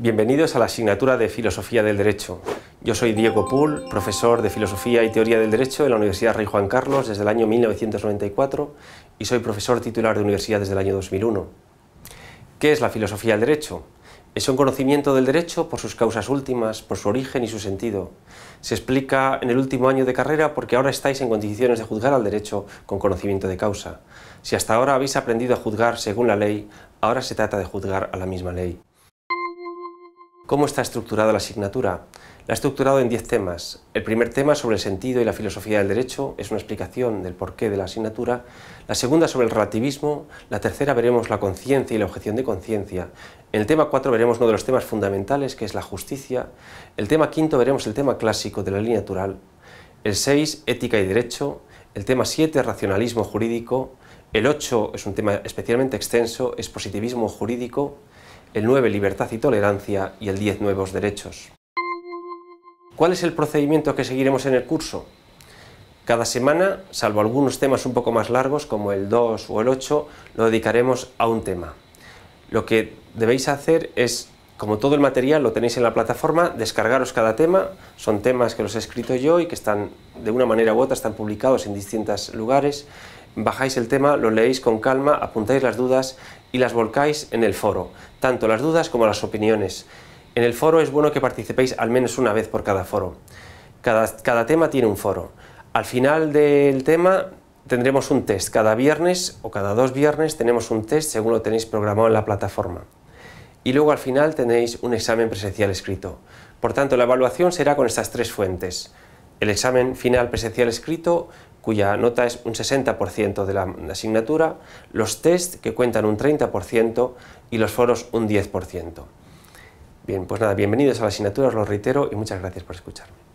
Bienvenidos a la asignatura de Filosofía del Derecho. Yo soy Diego Pool, profesor de Filosofía y Teoría del Derecho en la Universidad Rey Juan Carlos desde el año 1994 y soy profesor titular de universidad desde el año 2001. ¿Qué es la filosofía del derecho? Es un conocimiento del derecho por sus causas últimas, por su origen y su sentido. Se explica en el último año de carrera porque ahora estáis en condiciones de juzgar al derecho con conocimiento de causa. Si hasta ahora habéis aprendido a juzgar según la ley, ahora se trata de juzgar a la misma ley. ¿Cómo está estructurada la asignatura? La he estructurado en 10 temas. El primer tema sobre el sentido y la filosofía del derecho es una explicación del porqué de la asignatura. La segunda sobre el relativismo. La tercera veremos la conciencia y la objeción de conciencia. En el tema 4 veremos uno de los temas fundamentales que es la justicia. El tema quinto veremos el tema clásico de la línea natural. El 6, ética y derecho. El tema 7, racionalismo jurídico. El 8 es un tema especialmente extenso, es positivismo jurídico el 9 libertad y tolerancia y el 10 nuevos derechos. ¿Cuál es el procedimiento que seguiremos en el curso? Cada semana, salvo algunos temas un poco más largos como el 2 o el 8, lo dedicaremos a un tema. Lo que debéis hacer es, como todo el material lo tenéis en la plataforma, descargaros cada tema. Son temas que los he escrito yo y que están, de una manera u otra, están publicados en distintos lugares bajáis el tema, lo leéis con calma, apuntáis las dudas y las volcáis en el foro, tanto las dudas como las opiniones. En el foro es bueno que participéis al menos una vez por cada foro. Cada, cada tema tiene un foro. Al final del tema tendremos un test. Cada viernes o cada dos viernes tenemos un test según lo tenéis programado en la plataforma. Y luego al final tenéis un examen presencial escrito. Por tanto, la evaluación será con estas tres fuentes. El examen final presencial escrito, cuya nota es un 60% de la asignatura, los test que cuentan un 30% y los foros un 10%. Bien, pues nada, bienvenidos a la asignatura, os lo reitero y muchas gracias por escucharme.